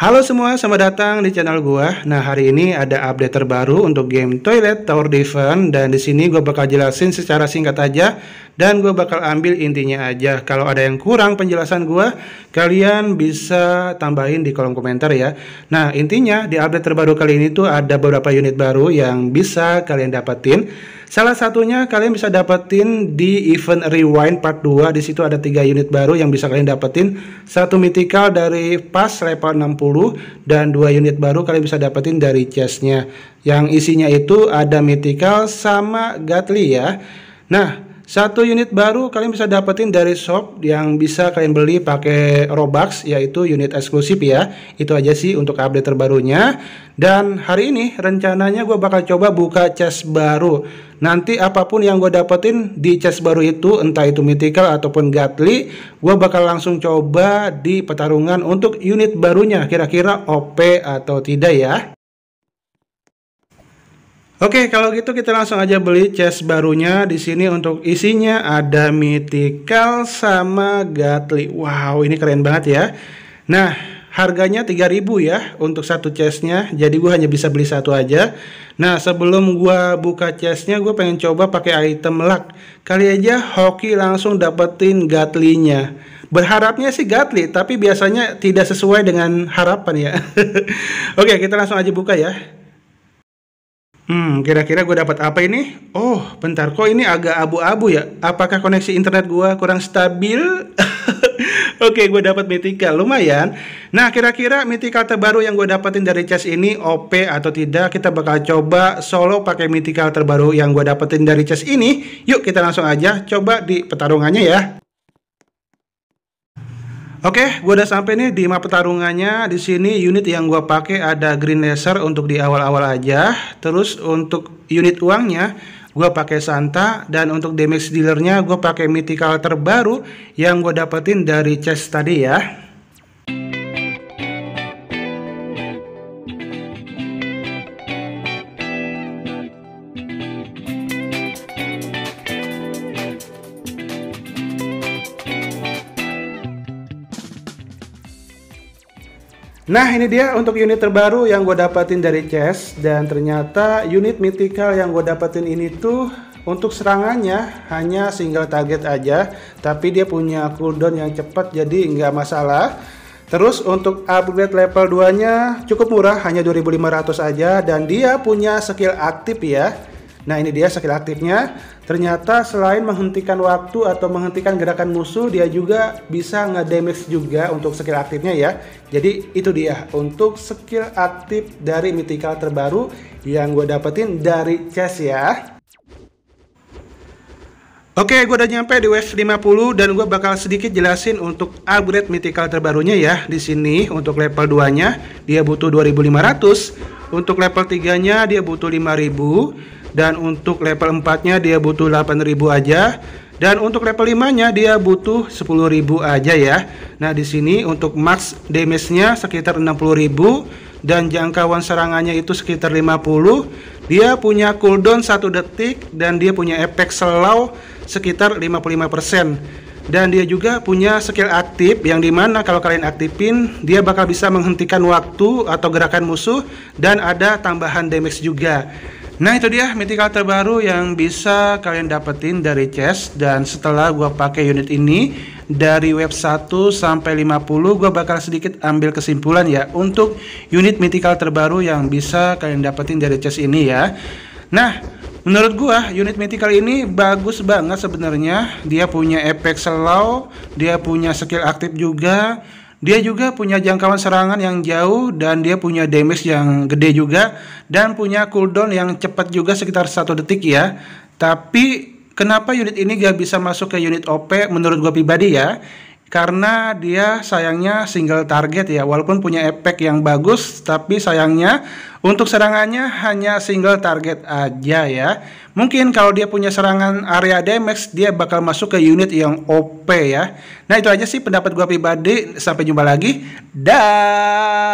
Halo semua, selamat datang di channel gua. Nah, hari ini ada update terbaru untuk game Toilet Tower Defense dan di sini gua bakal jelasin secara singkat aja dan gua bakal ambil intinya aja. Kalau ada yang kurang penjelasan gua, kalian bisa tambahin di kolom komentar ya. Nah, intinya di update terbaru kali ini tuh ada beberapa unit baru yang bisa kalian dapetin. Salah satunya kalian bisa dapetin di event Rewind Part 2. Di situ ada tiga unit baru yang bisa kalian dapetin. Satu mythical dari pas level 60 dan dua unit baru kalian bisa dapetin dari chestnya. Yang isinya itu ada mythical sama Gatli ya. Nah, satu unit baru kalian bisa dapetin dari shop yang bisa kalian beli pakai Robux yaitu unit eksklusif ya. Itu aja sih untuk update terbarunya. Dan hari ini rencananya gue bakal coba buka chest baru. Nanti apapun yang gue dapetin di chest baru itu entah itu mythical ataupun gatli, gue bakal langsung coba di pertarungan untuk unit barunya kira-kira OP atau tidak ya. Oke, kalau gitu kita langsung aja beli chest barunya. Di sini untuk isinya ada mythical sama gatli. Wow, ini keren banget ya. Nah, harganya 3000 ya untuk satu chestnya. Jadi gue hanya bisa beli satu aja. Nah, sebelum gue buka chestnya, gue pengen coba pakai item luck. Kali aja hoki langsung dapetin gatlinya. Berharapnya sih gatli, tapi biasanya tidak sesuai dengan harapan ya. Oke, kita langsung aja buka ya. Hmm, kira-kira gue dapat apa ini? Oh, bentar kok ini agak abu-abu ya. Apakah koneksi internet gue kurang stabil? Oke, gue dapat mythical, lumayan. Nah, kira-kira mythical terbaru yang gue dapetin dari chest ini OP atau tidak? Kita bakal coba solo pakai mythical terbaru yang gue dapetin dari chest ini. Yuk, kita langsung aja coba di petarungannya ya. Oke, okay, gue udah sampai nih di map pertarungannya. Di sini unit yang gue pakai ada Green Laser untuk di awal-awal aja. Terus untuk unit uangnya gue pakai Santa dan untuk damage dealernya gue pakai mythical terbaru yang gue dapetin dari chest tadi ya. Nah ini dia untuk unit terbaru yang gue dapetin dari chest dan ternyata unit mythical yang gue dapetin ini tuh untuk serangannya hanya single target aja tapi dia punya cooldown yang cepat jadi nggak masalah Terus untuk upgrade level 2 nya cukup murah hanya 2500 aja dan dia punya skill aktif ya Nah ini dia skill aktifnya. Ternyata selain menghentikan waktu atau menghentikan gerakan musuh, dia juga bisa ngedamage juga untuk skill aktifnya ya. Jadi itu dia untuk skill aktif dari mythical terbaru yang gue dapetin dari chest ya. Oke, gue udah nyampe di wave 50 dan gue bakal sedikit jelasin untuk upgrade mythical terbarunya ya. Di sini untuk level 2-nya dia butuh 2500, untuk level 3-nya dia butuh 5000 dan untuk level 4 nya dia butuh 8000 aja dan untuk level 5 nya dia butuh 10.000 aja ya nah di sini untuk max damage nya sekitar 60.000 dan jangkauan serangannya itu sekitar 50 dia punya cooldown 1 detik dan dia punya efek selau sekitar 55% dan dia juga punya skill aktif yang dimana kalau kalian aktifin dia bakal bisa menghentikan waktu atau gerakan musuh dan ada tambahan damage juga Nah itu dia mythical terbaru yang bisa kalian dapetin dari chest dan setelah gue pakai unit ini dari web 1 sampai 50 gue bakal sedikit ambil kesimpulan ya untuk unit mythical terbaru yang bisa kalian dapetin dari chest ini ya. Nah, menurut gua unit mythical ini bagus banget sebenarnya. Dia punya efek slow, dia punya skill aktif juga, dia juga punya jangkauan serangan yang jauh dan dia punya damage yang gede juga dan punya cooldown yang cepat juga sekitar satu detik ya. Tapi kenapa unit ini gak bisa masuk ke unit OP menurut gue pribadi ya? karena dia sayangnya single target ya walaupun punya efek yang bagus tapi sayangnya untuk serangannya hanya single target aja ya mungkin kalau dia punya serangan area damage dia bakal masuk ke unit yang OP ya nah itu aja sih pendapat gua pribadi sampai jumpa lagi dah